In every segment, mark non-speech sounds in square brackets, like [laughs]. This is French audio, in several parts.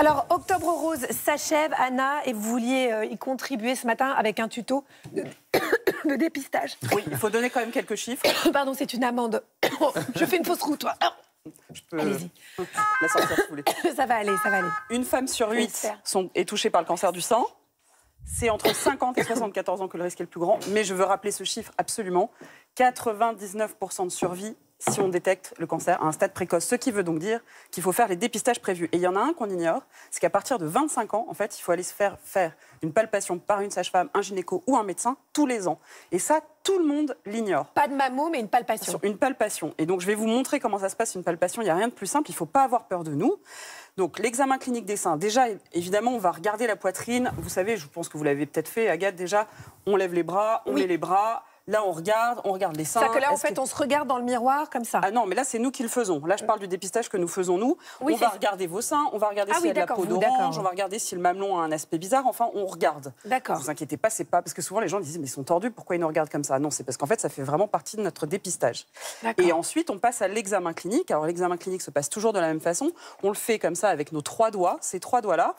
Alors, Octobre Rose s'achève, Anna, et vous vouliez euh, y contribuer ce matin avec un tuto [coughs] de, dépistage. Oui, il faut donner quand même quelques chiffres. [coughs] Pardon, c'est une amende. [coughs] Oh, je fais une fausse route, toi. Ah. Allez-y. Euh, la si vous voulez. Ça va aller, ça va aller. Une femme sur huit est touchée par le cancer du sang. C'est entre 50 et 74 ans que le risque est le plus grand. Mais je veux rappeler ce chiffre absolument. 99% de survie si on détecte le cancer à un stade précoce. Ce qui veut donc dire qu'il faut faire les dépistages prévus. Et il y en a un qu'on ignore, c'est qu'à partir de 25 ans, en fait, il faut aller se faire faire une palpation par une sage-femme, un gynéco ou un médecin tous les ans. Et ça, tout le monde l'ignore. Pas de mammo, mais une palpation. Une palpation. Et donc, je vais vous montrer comment ça se passe, une palpation. Il n'y a rien de plus simple, il ne faut pas avoir peur de nous. Donc, l'examen clinique des seins. Déjà, évidemment, on va regarder la poitrine. Vous savez, je pense que vous l'avez peut-être fait, Agathe, déjà, on lève les bras, on met les bras, Là, on regarde, on regarde les seins. cest à que là, en fait, on se regarde dans le miroir comme ça. Ah non, mais là, c'est nous qui le faisons. Là, je parle du dépistage que nous faisons nous. on va regarder vos seins, on va regarder si ah s'il y a de la peau d'orange, on va regarder si le mamelon a un aspect bizarre. Enfin, on regarde. D'accord. Ne vous inquiétez pas, c'est pas parce que souvent les gens disent mais ils sont tordus, pourquoi ils nous regardent comme ça Non, c'est parce qu'en fait, ça fait vraiment partie de notre dépistage. Et ensuite, on passe à l'examen clinique. Alors, l'examen clinique se passe toujours de la même façon. On le fait comme ça avec nos trois doigts, ces trois doigts-là,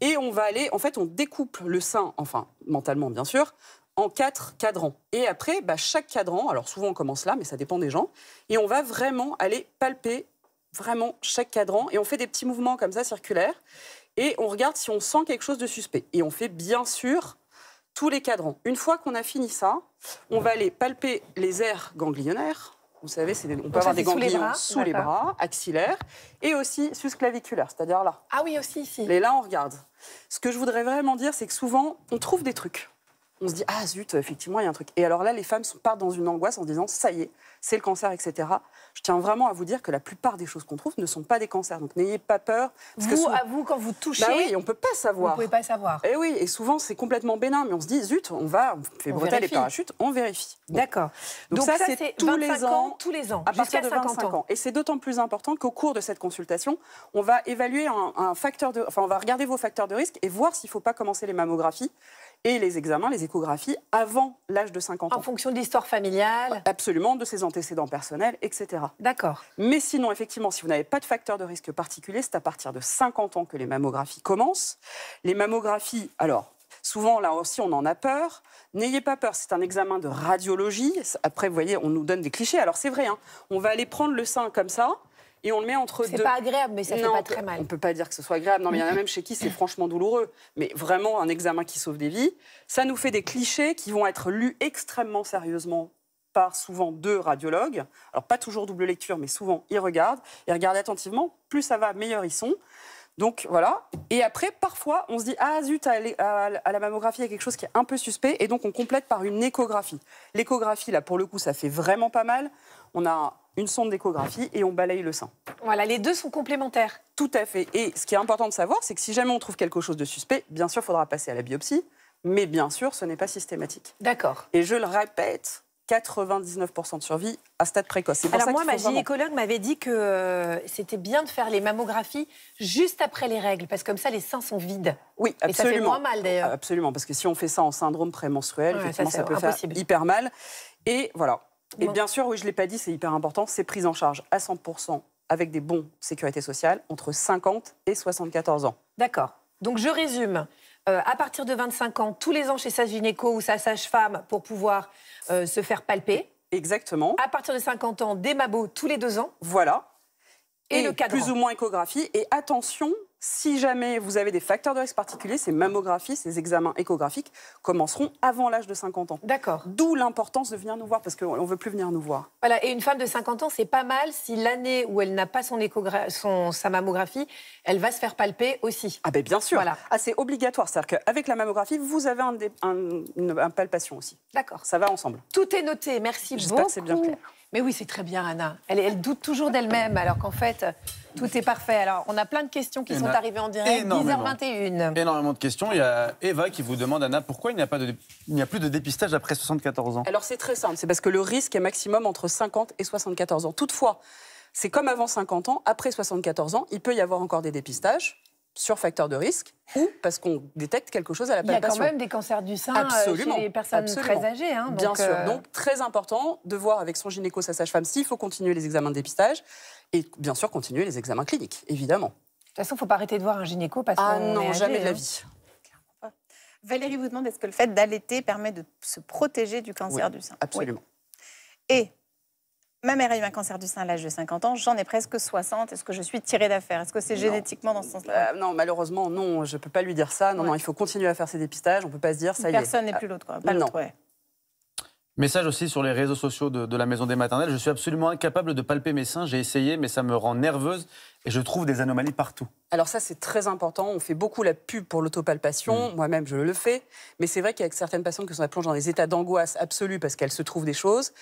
et on va aller. En fait, on découpe le sein, enfin mentalement bien sûr, en quatre cadrans. Et après, bah, chaque cadran, alors souvent on commence là, mais ça dépend des gens, et on va vraiment aller palper vraiment chaque cadran, et on fait des petits mouvements comme ça circulaires, et on regarde si on sent quelque chose de suspect. Et on fait bien sûr tous les cadrans. Une fois qu'on a fini ça, on va aller palper les aires ganglionnaires. Vous savez, on peut avoir des ganglions sous les bras, axillaires, et aussi susclaviculaires, c'est-à-dire là. Ah oui, aussi ici. Et là, on regarde. Ce que je voudrais vraiment dire, c'est que souvent, on trouve des trucs on se dit ah zut, effectivement, il y a un truc. Et alors là, les femmes partent dans une angoisse en disant ça y est, c'est le cancer, etc. Je tiens vraiment à vous dire que la plupart des choses qu'on trouve ne sont pas des cancers. Donc n'ayez pas peur. Parce vous, que à vous, quand vous touchez. Bah oui, on peut pas savoir. Vous pouvez pas savoir. Et eh oui, et souvent c'est complètement bénin, mais on se dit zut, on va, on fait et parachutes, on vérifie. D'accord. Donc, ça, c'est tous les ans, tous les ans, à partir de 25 ans. Et c'est d'autant plus important qu'au cours de cette consultation, on va évaluer un, facteur de, enfin on va regarder vos facteurs de risque et voir s'il ne faut pas commencer les mammographies et les examens, les échographies, avant l'âge de 50 ans. En fonction de l'histoire familiale Absolument, de ses antécédents personnels, etc. D'accord. Mais sinon, effectivement, si vous n'avez pas de facteur de risque particulier, c'est à partir de 50 ans que les mammographies commencent. Les mammographies, alors, Souvent, là aussi, on en a peur. N'ayez pas peur, c'est un examen de radiologie. Après, vous voyez, on nous donne des clichés. Alors, c'est vrai, hein, on va aller prendre le sein comme ça, et on le met entre deux. C'est pas agréable, mais ça non, fait pas très mal. On peut pas dire que ce soit agréable. Non, mais il y en a [laughs] même chez qui c'est franchement douloureux. Mais vraiment, un examen qui sauve des vies. Ça nous fait des clichés qui vont être lus extrêmement sérieusement par souvent deux radiologues. Alors, pas toujours double lecture, mais souvent, ils regardent. Ils regardent attentivement. Plus ça va, meilleurs ils sont. Donc voilà. Et après, parfois, on se dit Ah zut, à, la mammographie, il y a quelque chose qui est un peu suspect. Et donc, on complète par une échographie. L'échographie, là, pour le coup, ça fait vraiment pas mal. On a une sonde d'échographie et on balaye le sein. Voilà, les deux sont complémentaires. Tout à fait. Et ce qui est important de savoir, c'est que si jamais on trouve quelque chose de suspect, bien sûr, il faudra passer à la biopsie, mais bien sûr, ce n'est pas systématique. D'accord. Et je le répète, 99% de survie à stade précoce. Alors moi, ma gynécologue m'avait dit que euh, c'était bien de faire les mammographies juste après les règles, parce que comme ça, les seins sont vides. Oui, absolument. Et ça fait moins mal d'ailleurs. Absolument, parce que si on fait ça en syndrome prémenstruel, ça, peut faire hyper mal. Et voilà, et bien sûr, oui, je ne l'ai pas dit, c'est hyper important, c'est prise en charge à 100% avec des bons sécurité sociale entre 50 et 74 ans. D'accord. Donc je résume. Euh, à partir de 25 ans, tous les ans chez sa gynéco ou sa sage-femme pour pouvoir euh, se faire palper. Exactement. À partir de 50 ans, des mabots tous les deux ans. Voilà. Et, le cadre. Plus ou moins échographie. Et attention, si jamais vous avez des facteurs de risque particuliers, ces mammographies, ces examens échographiques commenceront avant l'âge de 50 ans. D'accord. D'où l'importance de venir nous voir parce qu'on ne veut plus venir nous voir. Voilà, et une femme de 50 ans, c'est pas mal si l'année où elle n'a pas son, son, sa mammographie, elle va se faire palper aussi. Ah ben, bien sûr. Voilà. Ah, c'est obligatoire, c'est-à-dire qu'avec la mammographie, vous avez un, un, une, palpation aussi. D'accord. Ça va ensemble. Tout est noté, merci beaucoup. J'espère que c'est bien clair. Mais oui, c'est très bien, Anna. Elle, doute toujours d'elle-même, alors qu'en fait, tout est parfait. Alors, on a plein de questions qui sont arrivées en direct, énormément. 10h21. Énormément de questions. Il y a Eva qui vous demande, Anna, pourquoi il n'y a, pas de, il a plus de dépistage après 74 ans Alors, c'est très simple. C'est parce que le risque est maximum entre 50 et 74 ans. Toutefois, c'est comme avant 50 ans, après 74 ans, il peut y avoir encore des dépistages sur facteur de risque ou parce qu'on détecte quelque chose à la palpation. Il y a quand même des cancers du sein euh, chez les personnes très âgées. Hein, bien sûr. Euh, donc, très important de voir avec son gynéco, sa sage-femme, s'il faut continuer les examens de dépistage et bien sûr continuer les examens cliniques, évidemment. De toute façon, il ne faut pas arrêter de voir un gynéco parce ah qu'on non, est âgé, jamais de la hein. vie. Valérie vous demande est-ce que le fait d'allaiter permet de se protéger du cancer du sein Absolument. Et Ma mère a eu un cancer du sein à l'âge de 50 ans, j'en ai presque 60. Est-ce que je suis tirée d'affaire Est-ce que c'est génétiquement dans ce sens-là euh, Non, malheureusement, non, je ne peux pas lui dire ça. Non, non, il faut continuer à faire ses dépistages, on ne peut pas se dire ça Personne y est. Personne n'est plus l'autre, quoi. Message aussi sur les réseaux sociaux de, la maison des maternelles. Je suis absolument incapable de palper mes seins. J'ai essayé, mais ça me rend nerveuse et je trouve des anomalies partout. Alors ça, c'est très important. On fait beaucoup la pub pour l'autopalpation. Mm. Moi-même, je le fais. Mais c'est vrai qu'avec certaines patientes qui sont plongées dans des états d'angoisse absolue parce qu'elles se trouvent des choses,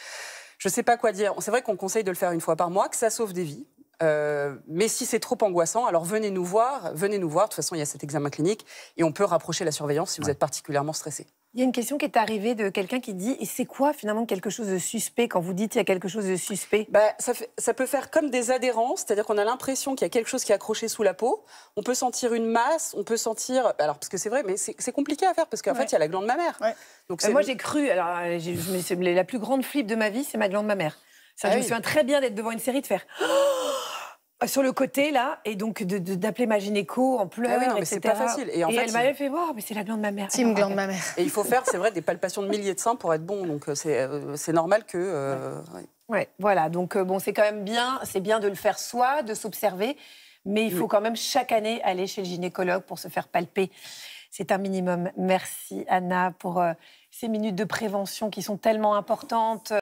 je ne sais pas quoi dire. C'est vrai qu'on conseille de le faire une fois par mois, que ça sauve des vies. Euh, mais si c'est trop angoissant, alors venez nous voir. Venez nous voir. De toute façon, il y a cet examen clinique et on peut rapprocher la surveillance si vous êtes particulièrement stressé. Il y a une question qui est arrivée de quelqu'un qui dit et c'est quoi finalement quelque chose de suspect quand vous dites il y a quelque chose de suspect bah, ça, peut faire comme des adhérences, c'est-à-dire qu'on a l'impression qu'il y a quelque chose qui est accroché sous la peau. On peut sentir une masse, on peut sentir. Alors, parce que c'est vrai, mais c'est compliqué à faire parce qu'en fait, il y a la glande mammaire. mère Donc, bah, moi, j'ai cru. Alors, euh, la plus grande flip de ma vie, c'est ma glande mammaire. Ça, je me ah souviens très bien d'être devant une série, de faire. [gasps] Oh sur le côté, là, et donc d'appeler ma gynéco en pleurs, ah oui, non, mais c'est pas facile. Et, elle m'avait fait voir, mais c'est la glande de ma mère. C'est une glande de ma mère. Et il faut faire, c'est vrai, des palpations de milliers de seins pour être bon, donc euh, euh, c'est normal que... Euh, voilà, donc bon, c'est quand même bien, c'est bien de le faire soi, de s'observer, mais il faut quand même chaque année aller chez le gynécologue pour se faire palper. C'est un minimum. Merci Anna pour ces minutes de prévention qui sont tellement importantes.